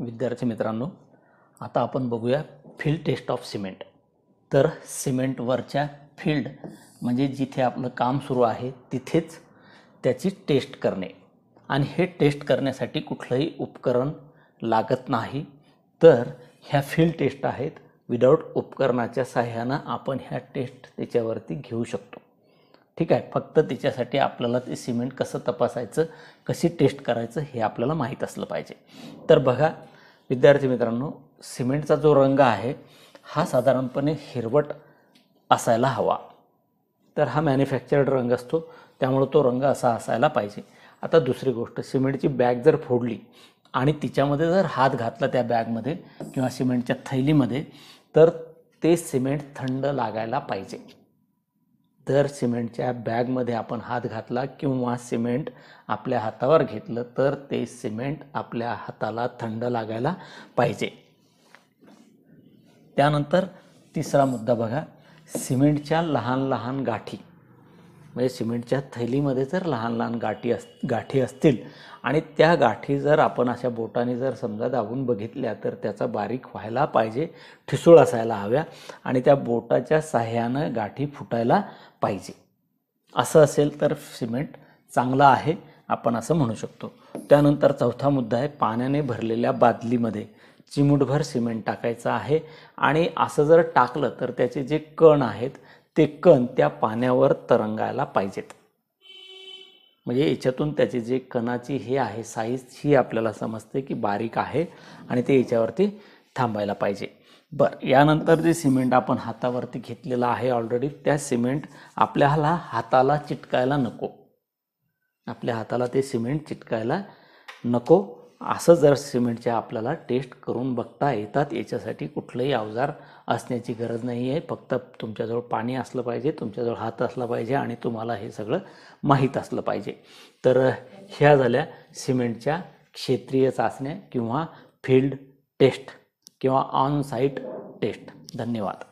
विद्यार्थी मित्रांनो आता आपण बघूया फील्ड टेस्ट ऑफ सिमेंट तर सिमेंटवरच्या फील्ड म्हणजे जिथे आपलं काम सुरू आहे तिथेच त्याची टेस्ट करणे आणि हे टेस्ट करण्यासाठी कुठलंही उपकरण लागत नाही तर ह्या फील्ड टेस्ट आहेत विदाऊट उपकरणाच्या सहाय्यानं आपण ह्या टेस्ट त्याच्यावरती घेऊ शकतो ठीक आहे फक्त त्याच्यासाठी आपल्याला ते सिमेंट कसं तपासायचं कशी टेस्ट करायचं हे आपल्याला माहीत असलं पाहिजे तर बघा विद्यार्थी मित्रांनो सिमेंटचा जो रंग आहे हा साधारणपणे हिरवट असायला हवा तर हा मॅन्युफॅक्चर्ड रंग असतो त्यामुळं तो रंग असा असायला पाहिजे आता दुसरी गोष्ट सिमेंटची बॅग जर फोडली आणि तिच्यामध्ये जर हात घातला त्या बॅगमध्ये किंवा सिमेंटच्या थैलीमध्ये तर ते सिमेंट थंड लागायला पाहिजे जर सिमेंटच्या बॅगमध्ये आपण हात घातला किंवा सिमेंट आपल्या हातावर घेतलं तर ते सिमेंट आपल्या हाताला थंड लागायला पाहिजे त्यानंतर तिसरा मुद्दा बघा सिमेंटच्या लहान लहान गाठी म्हणजे सिमेंटच्या थैलीमध्ये जर लहान लहान गाठी अस गाठी असतील आणि त्या गाठी जर आपण अशा बोटाने जर समजा दाबून बघितल्या तर त्याचा बारीक व्हायला पाहिजे ठिसूळ असायला हव्या आणि त्या बोटाच्या साह्यानं गाठी फुटायला पाहिजे असं असेल तर सिमेंट चांगला आहे आपण असं म्हणू शकतो त्यानंतर चौथा मुद्दा आहे पाण्याने भरलेल्या बादलीमध्ये चिमुटभर सिमेंट टाकायचं आहे आणि असं जर टाकलं तर त्याचे जे कण आहेत ते कण त्या पाण्यावर तरंगायला पाहिजेत म्हणजे याच्यातून त्याचे जे कणाची हे आहे साईज ही आपल्याला समजते की बारीक आहे आणि ते याच्यावरती थांबायला पाहिजे बरं यानंतर जे सिमेंट आपण हातावरती घेतलेलं आहे ऑलरेडी त्या सिमेंट आपल्याला हाताला चिटकायला नको आपल्या हाताला ते सिमेंट चिटकायला नको असं जर सिमेंटच्या आपल्याला टेस्ट करून बघता येतात याच्यासाठी कुठलंही अवजार असण्याची गरज नाही आहे फक्त तुमच्याजवळ पाणी असलं पाहिजे तुमच्याजवळ हात असला पाहिजे आणि तुम्हाला हे सगळं माहीत असलं पाहिजे तर ह्या झाल्या सिमेंटच्या क्षेत्रीय चाचण्या किंवा फील्ड टेस्ट किंवा ऑन साईट टेस्ट धन्यवाद